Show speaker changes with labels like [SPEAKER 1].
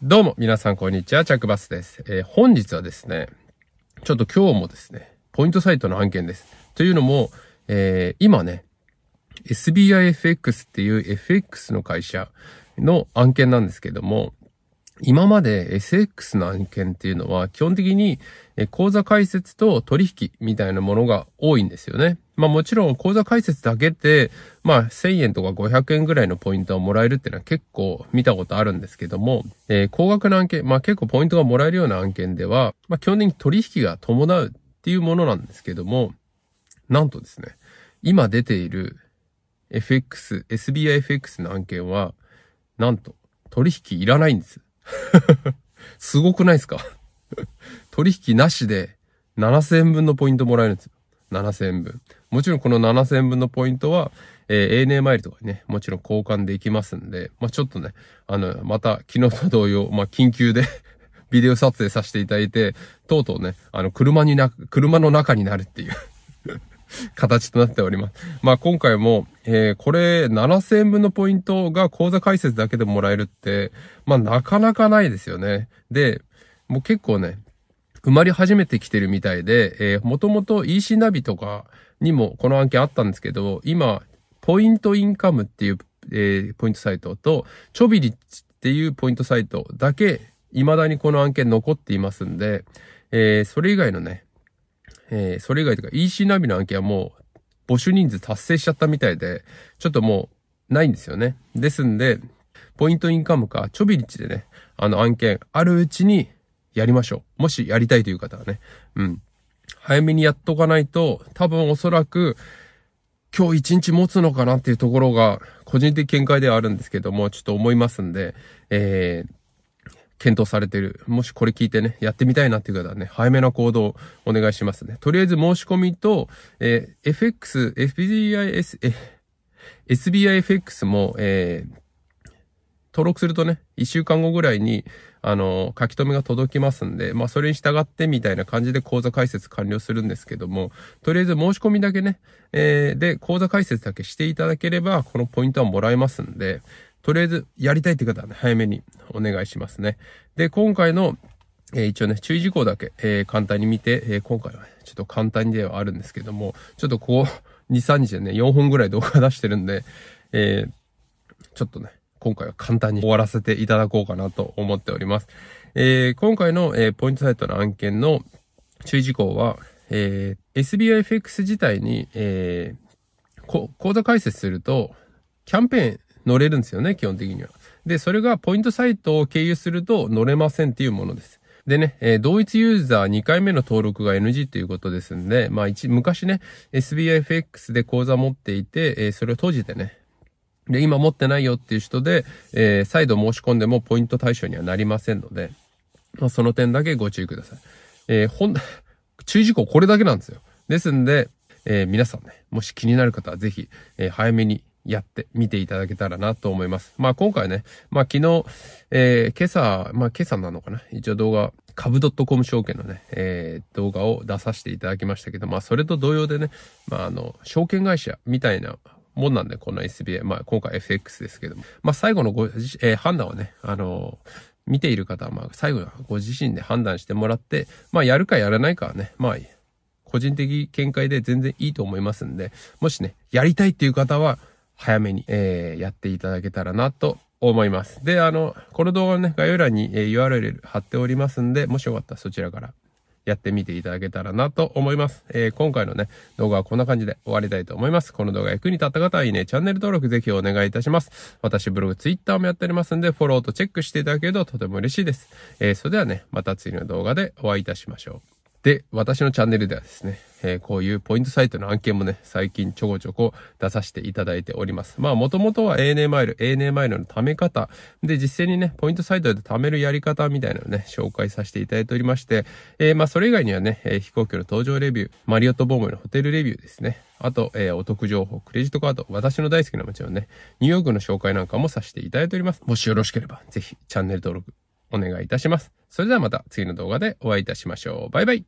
[SPEAKER 1] どうも、皆さん、こんにちは。チャックバスです。えー、本日はですね、ちょっと今日もですね、ポイントサイトの案件です。というのも、えー、今ね、SBIFX っていう FX の会社の案件なんですけども、今まで SX の案件っていうのは基本的に口座開設と取引みたいなものが多いんですよね。まあもちろん口座開設だけで、まあ1000円とか500円ぐらいのポイントをもらえるっていうのは結構見たことあるんですけども、えー、高額な案件、まあ結構ポイントがもらえるような案件では、まあ基本的に取引が伴うっていうものなんですけども、なんとですね、今出ている FX、SBIFX の案件は、なんと取引いらないんです。すごくないですか 取引なしで7000円分のポイントもらえるんですよ。7000円分。もちろんこの7000円分のポイントは、えー、ANA マイルとかね、もちろん交換できますんで、まあ、ちょっとね、あの、また昨日と同様、まあ、緊急で ビデオ撮影させていただいて、とうとうね、あの、車にな、車の中になるっていう形となっております。まあ、今回も、えー、これ7000円分のポイントが口座開設だけでもらえるって、まあなかなかないですよね。で、もう結構ね、埋まり始めてきてるみたいで、えー、もともと EC ナビとかにもこの案件あったんですけど、今、ポイントインカムっていう、えー、ポイントサイトと、ちょびりっていうポイントサイトだけ、未だにこの案件残っていますんで、えー、それ以外のね、えー、それ以外とか EC ナビの案件はもう募集人数達成しちゃったみたいで、ちょっともうないんですよね。ですんで、ポイントインカムか、ちょびりちでね、あの案件あるうちにやりましょう。もしやりたいという方はね。うん。早めにやっとかないと、多分おそらく、今日一日持つのかなっていうところが、個人的見解ではあるんですけども、ちょっと思いますんで、えー、検討されている。もしこれ聞いてね、やってみたいなっていう方はね、早めな行動をお願いしますね。とりあえず申し込みと、えー、FX、FBIS、え、SBIFX も、えー、登録するとね、1週間後ぐらいに、あの、書き留めが届きますんで、まあ、それに従ってみたいな感じで講座開設完了するんですけども、とりあえず申し込みだけね、えー、で、講座開設だけしていただければ、このポイントはもらえますんで、とりあえずやりたいって方は、ね、早めにお願いしますね。で、今回のえー、一応ね、注意事項だけ、えー、簡単に見て、えー、今回は、ね、ちょっと簡単ではあるんですけども、ちょっとこう、2、3日でね、4本ぐらい動画出してるんで、えちょっとね、今回は簡単に終わらせていただこうかなと思っております。え今回の、えポイントサイトの案件の注意事項は、え SBIFX 自体に、えー、口座開設すると、キャンペーン乗れるんですよね、基本的には。で、それがポイントサイトを経由すると乗れませんっていうものです。でね、えー、同一ユーザー2回目の登録が NG っていうことですんで、まあ一、昔ね、SBIFX で口座持っていて、えー、それを閉じてね、で、今持ってないよっていう人で、えー、再度申し込んでもポイント対象にはなりませんので、まあ、その点だけご注意ください。えー、ほん、注意事項これだけなんですよ。ですんで、えー、皆さんね、もし気になる方はぜひ、えー、早めにやってみていただけたらなと思います。まあ今回ね、まあ昨日、えー、今朝、まあ今朝なのかな一応動画、株 .com 証券のね、えー、動画を出させていただきましたけど、まあそれと同様でね、まああの、証券会社みたいなもんなんで、この SBA。まあ今回 FX ですけども。まあ最後のご、えー、判断はね、あのー見ている方は、まあ、最後はご自身で判断してもらって、まあ、やるかやらないかはね、まあ、個人的見解で全然いいと思いますんで、もしね、やりたいっていう方は、早めに、えー、やっていただけたらなと思います。で、あの、この動画のね、概要欄に、え URL 貼っておりますんで、もしよかったらそちらからやってみていただけたらなと思います。えー、今回のね、動画はこんな感じで終わりたいと思います。この動画役に立った方はいいね、チャンネル登録ぜひお願いいたします。私ブログ、ツイッターもやっておりますんで、フォローとチェックしていただけるととても嬉しいです。えー、それではね、また次の動画でお会いいたしましょう。で、私のチャンネルではですね、えー、こういうポイントサイトの案件もね、最近ちょこちょこ出させていただいております。まあ、もともとは ANA マイル、ANA マイルの貯め方、で、実際にね、ポイントサイトで貯めるやり方みたいなのをね、紹介させていただいておりまして、えー、まあ、それ以外にはね、えー、飛行機の搭乗レビュー、マリオットボームのホテルレビューですね。あと、えー、お得情報、クレジットカード、私の大好きなもちろんね、ニューヨークの紹介なんかもさせていただいております。もしよろしければ、ぜひチャンネル登録お願いいたします。それではまた次の動画でお会いいたしましょう。バイバイ。